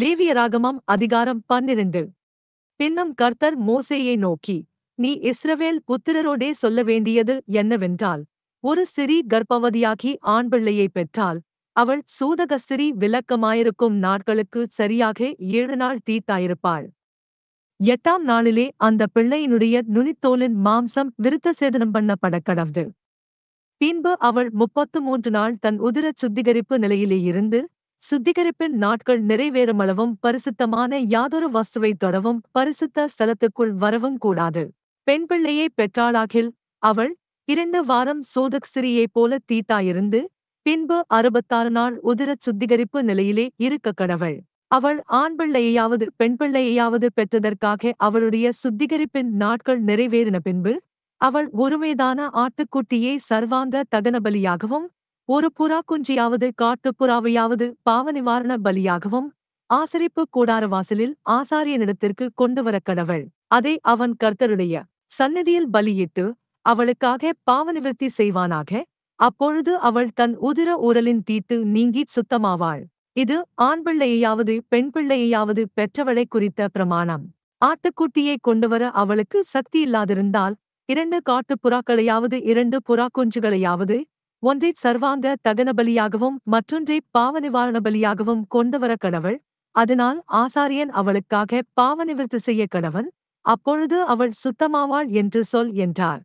லேவியராகமம் அதிகாரம் பன்னிரண்டு பின்னும் கர்த்தர் மோசேயை நோக்கி நீ இஸ்ரவேல் புத்திரரோடே சொல்ல வேண்டியது என்னவென்றால் ஒரு சிறீ கர்ப்பவதியாகி ஆண் பிள்ளையை பெற்றால் அவள் சூதக சிறீ விளக்கமாயிருக்கும் நாட்களுக்கு சரியாக ஏழு நாள் தீட்டாயிருப்பாள் எட்டாம் நாளிலே அந்த பிள்ளையினுடைய நுனித்தோலின் மாம்சம் விருத்த சேதனம் பண்ணப்பட கடவுது பின்பு அவள் முப்பத்து மூன்று நாள் தன் உதிர சுத்திகரிப்பு நிலையிலே இருந்து சுத்திகரிப்பின் நாட்கள் நிறைவேறுமளவும் பரிசுத்தமான யாதொரு வஸ்துவை தொடவும் பரிசுத்த ஸ்தலத்துக்குள் வரவும் கூடாது பெண் பிள்ளையை பெற்றாளாகில் அவள் இரண்டு வாரம் சோதக் சிறியைப் போல தீட்டாயிருந்து பின்பு அறுபத்தாறு நாள் உதிரச் சுத்திகரிப்பு நிலையிலே இருக்க கடவள் அவள் ஆண் பிள்ளையாவது பெண் பிள்ளையாவது பெற்றதற்காக அவளுடைய சுத்திகரிப்பின் நாட்கள் நிறைவேறின பின்பு அவள் ஒருமைதான ஆட்டுக்குட்டியை சர்வாங்க தகனபலியாகவும் ஒரு புறா குஞ்சியாவது காட்டுப்புறாவையாவது பாவ நிவாரண பலியாகவும் ஆசரிப்பு கூடார வாசலில் ஆசாரியனிடத்திற்கு கொண்டு வர கடவள் அதை அவன் கர்த்தருடைய சன்னதியில் பலியிட்டு அவளுக்காக பாவ நிவர்த்தி செய்வானாக அப்பொழுது அவள் தன் உதிர ஊரலின் தீட்டு நீங்கி சுத்தமாவாள் இது ஆண் பிள்ளையாவது பெண் பிள்ளையாவது பெற்றவளை குறித்த பிரமாணம் ஆட்டுக்குட்டியை கொண்டுவர அவளுக்கு சக்தி இல்லாதிருந்தால் இரண்டு காட்டுப் புறாக்களையாவது இரண்டு புறா குஞ்சுகளையாவது ஒன்றை சர்வாங்க தகன பலியாகவும் மற்றொன்றை பாவ நிவாரண பலியாகவும் கொண்டுவர கணவள் அதனால் ஆசாரியன் அவளுக்காக பாவ நிவர்த்தி செய்ய கடவன் அப்பொழுது அவள் சுத்தமாவாள் என்று சொல் என்றார்